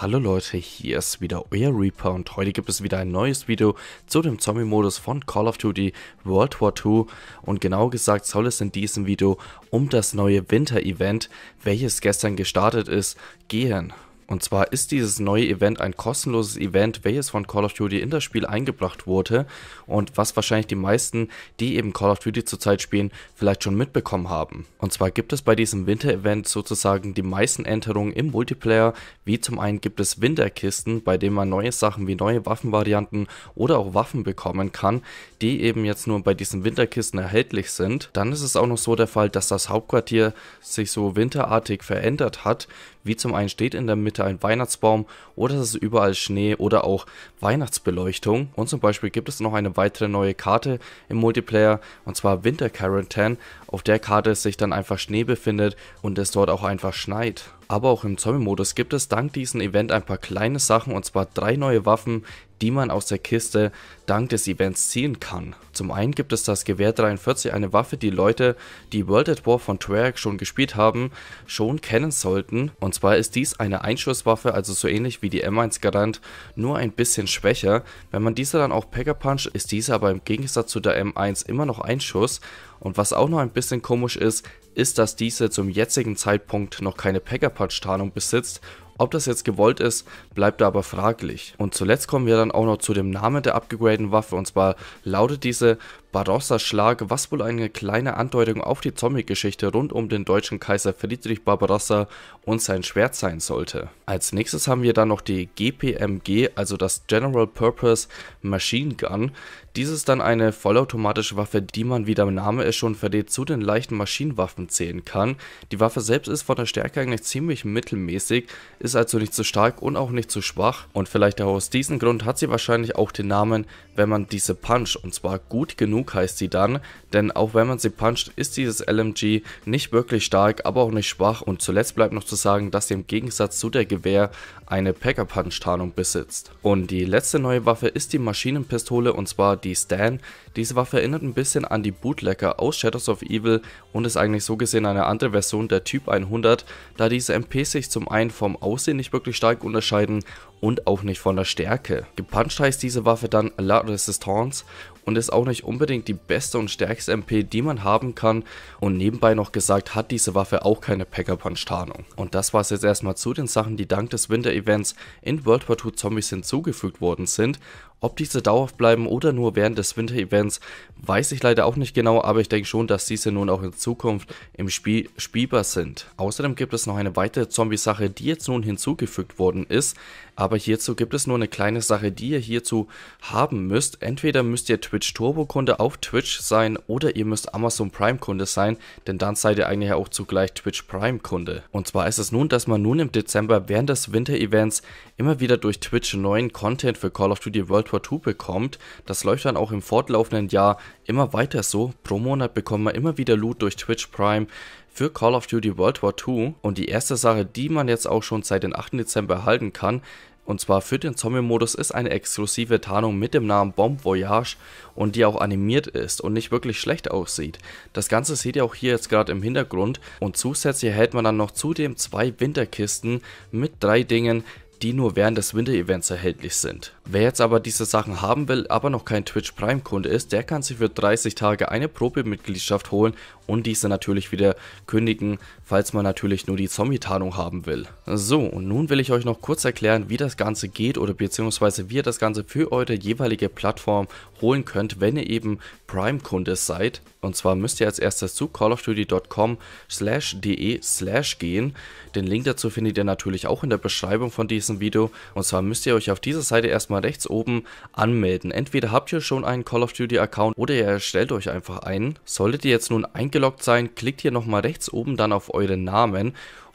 Hallo Leute, hier ist wieder euer Reaper und heute gibt es wieder ein neues Video zu dem Zombie-Modus von Call of Duty World War 2 und genau gesagt soll es in diesem Video um das neue Winter-Event, welches gestern gestartet ist, gehen. Und zwar ist dieses neue Event ein kostenloses Event, welches von Call of Duty in das Spiel eingebracht wurde und was wahrscheinlich die meisten, die eben Call of Duty zurzeit spielen, vielleicht schon mitbekommen haben. Und zwar gibt es bei diesem Winter-Event sozusagen die meisten Änderungen im Multiplayer, wie zum einen gibt es Winterkisten, bei denen man neue Sachen wie neue Waffenvarianten oder auch Waffen bekommen kann, die eben jetzt nur bei diesen Winterkisten erhältlich sind. Dann ist es auch noch so der Fall, dass das Hauptquartier sich so winterartig verändert hat, wie zum einen steht in der Mitte später ein Weihnachtsbaum oder es ist überall Schnee oder auch Weihnachtsbeleuchtung. Und zum Beispiel gibt es noch eine weitere neue Karte im Multiplayer und zwar Winter Quarantan auf der Karte sich dann einfach Schnee befindet und es dort auch einfach schneit. Aber auch im Zombie-Modus gibt es dank diesem Event ein paar kleine Sachen und zwar drei neue Waffen, die man aus der Kiste dank des Events ziehen kann. Zum einen gibt es das Gewehr 43, eine Waffe, die Leute, die World at War von Treyarch schon gespielt haben, schon kennen sollten. Und zwar ist dies eine Einschusswaffe, also so ähnlich wie die M1 Garant, nur ein bisschen schwächer. Wenn man diese dann auch Packer Punch, ist diese aber im Gegensatz zu der M1 immer noch Einschuss. Und was auch noch ein bisschen komisch ist, ist, dass diese zum jetzigen Zeitpunkt noch keine patch tarnung besitzt ob das jetzt gewollt ist, bleibt aber fraglich. Und zuletzt kommen wir dann auch noch zu dem Namen der abgegradeten Waffe und zwar lautet diese Barossa Schlag, was wohl eine kleine Andeutung auf die Zombie-Geschichte rund um den deutschen Kaiser Friedrich Barbarossa und sein Schwert sein sollte. Als nächstes haben wir dann noch die GPMG, also das General Purpose Machine Gun. Dies ist dann eine vollautomatische Waffe, die man, wie der Name es schon verrät, zu den leichten Maschinenwaffen zählen kann. Die Waffe selbst ist von der Stärke eigentlich ziemlich mittelmäßig, ist also nicht zu stark und auch nicht zu schwach und vielleicht auch aus diesem Grund hat sie wahrscheinlich auch den Namen, wenn man diese Punch und zwar gut genug Nuke heißt sie dann, denn auch wenn man sie puncht, ist dieses LMG nicht wirklich stark, aber auch nicht schwach und zuletzt bleibt noch zu sagen, dass sie im Gegensatz zu der Gewehr eine Packer Punch Tarnung besitzt. Und die letzte neue Waffe ist die Maschinenpistole und zwar die Stan. Diese Waffe erinnert ein bisschen an die Bootlecker aus Shadows of Evil und ist eigentlich so gesehen eine andere Version der Typ 100, da diese MPs sich zum einen vom Aussehen nicht wirklich stark unterscheiden und auch nicht von der Stärke. Gepuncht heißt diese Waffe dann La Resistance und ist auch nicht unbedingt die beste und stärkste MP, die man haben kann. Und nebenbei noch gesagt, hat diese Waffe auch keine Packer-Punch-Tarnung. Und das war es jetzt erstmal zu den Sachen, die dank des Winter-Events in World War II Zombies hinzugefügt worden sind. Ob diese dauerhaft bleiben oder nur während des Winter-Events, weiß ich leider auch nicht genau, aber ich denke schon, dass diese nun auch in Zukunft im Spiel spielbar sind. Außerdem gibt es noch eine weitere Zombie-Sache, die jetzt nun hinzugefügt worden ist, aber hierzu gibt es nur eine kleine Sache, die ihr hierzu haben müsst. Entweder müsst ihr Twitch Turbo-Kunde auf Twitch sein oder ihr müsst Amazon Prime-Kunde sein, denn dann seid ihr eigentlich auch zugleich Twitch Prime-Kunde. Und zwar ist es nun, dass man nun im Dezember während des Winter-Events immer wieder durch Twitch neuen Content für Call of Duty World Quadruple bekommt. das läuft dann auch im fortlaufenden Jahr immer weiter so. Pro Monat bekommen wir immer wieder Loot durch Twitch Prime für Call of Duty World War 2. Und die erste Sache, die man jetzt auch schon seit dem 8. Dezember erhalten kann, und zwar für den Zombie-Modus ist eine exklusive Tarnung mit dem Namen Bomb Voyage und die auch animiert ist und nicht wirklich schlecht aussieht. Das Ganze seht ihr auch hier jetzt gerade im Hintergrund und zusätzlich erhält man dann noch zudem zwei Winterkisten mit drei Dingen, die nur während des Winter-Events erhältlich sind. Wer jetzt aber diese Sachen haben will, aber noch kein Twitch Prime-Kunde ist, der kann sich für 30 Tage eine Probemitgliedschaft holen und diese natürlich wieder kündigen, falls man natürlich nur die Zombie-Tarnung haben will. So, und nun will ich euch noch kurz erklären, wie das Ganze geht oder beziehungsweise wie ihr das Ganze für eure jeweilige Plattform holen könnt, wenn ihr eben Prime-Kunde seid. Und zwar müsst ihr als erstes zu callofduty.com slash de slash gehen. Den Link dazu findet ihr natürlich auch in der Beschreibung von diesem diesem Video. Und zwar müsst ihr euch auf dieser Seite erstmal rechts oben anmelden. Entweder habt ihr schon einen Call of Duty Account oder ihr erstellt euch einfach einen. Solltet ihr jetzt nun eingeloggt sein, klickt hier nochmal rechts oben dann auf euren Namen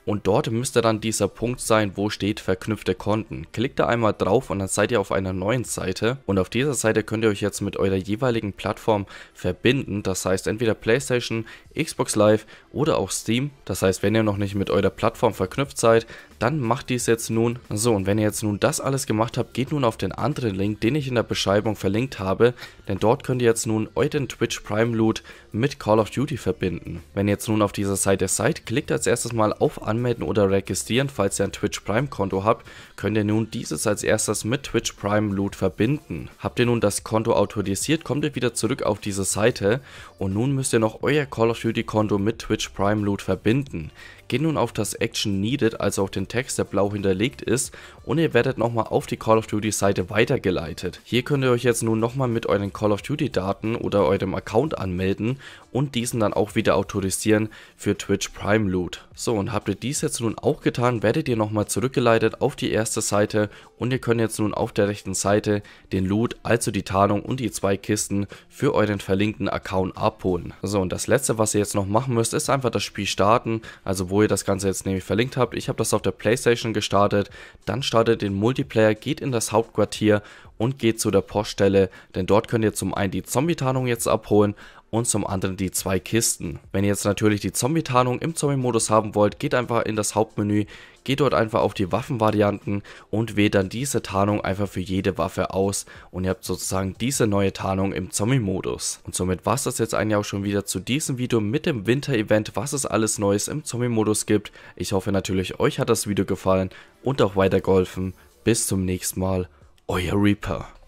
und dort müsste dann dieser Punkt sein, wo steht verknüpfte Konten. Klickt da einmal drauf und dann seid ihr auf einer neuen Seite. Und auf dieser Seite könnt ihr euch jetzt mit eurer jeweiligen Plattform verbinden. Das heißt entweder PlayStation, Xbox Live oder auch Steam. Das heißt, wenn ihr noch nicht mit eurer Plattform verknüpft seid, dann macht dies jetzt nun. So, und wenn ihr jetzt nun das alles gemacht habt, geht nun auf den anderen Link, den ich in der Beschreibung verlinkt habe. Denn dort könnt ihr jetzt nun euren Twitch Prime Loot mit Call of Duty verbinden. Wenn ihr jetzt nun auf dieser Seite seid, klickt als erstes mal auf Anmelden anmelden oder registrieren, falls ihr ein Twitch Prime Konto habt, könnt ihr nun dieses als erstes mit Twitch Prime Loot verbinden. Habt ihr nun das Konto autorisiert, kommt ihr wieder zurück auf diese Seite und nun müsst ihr noch euer Call of Duty Konto mit Twitch Prime Loot verbinden. Geht nun auf das Action Needed, also auf den Text, der blau hinterlegt ist und ihr werdet nochmal auf die Call of Duty Seite weitergeleitet. Hier könnt ihr euch jetzt nun nochmal mit euren Call of Duty Daten oder eurem Account anmelden und diesen dann auch wieder autorisieren für Twitch Prime Loot. So und habt ihr wird dies jetzt nun auch getan, werdet ihr nochmal zurückgeleitet auf die erste Seite und ihr könnt jetzt nun auf der rechten Seite den Loot, also die Tarnung und die zwei Kisten für euren verlinkten Account abholen. So und das letzte, was ihr jetzt noch machen müsst, ist einfach das Spiel starten, also wo ihr das Ganze jetzt nämlich verlinkt habt. Ich habe das auf der Playstation gestartet, dann startet den Multiplayer, geht in das Hauptquartier und geht zu der Poststelle, denn dort könnt ihr zum einen die Zombie-Tarnung jetzt abholen und zum anderen die zwei Kisten. Wenn ihr jetzt natürlich die Zombie-Tarnung im Zombie-Modus haben wollt, geht einfach in das Hauptmenü, geht dort einfach auf die Waffenvarianten und wählt dann diese Tarnung einfach für jede Waffe aus und ihr habt sozusagen diese neue Tarnung im Zombie-Modus. Und somit war es das jetzt eigentlich auch schon wieder zu diesem Video mit dem Winter-Event, was es alles Neues im Zombie-Modus gibt. Ich hoffe natürlich, euch hat das Video gefallen und auch weiter weitergeholfen. Bis zum nächsten Mal, euer Reaper.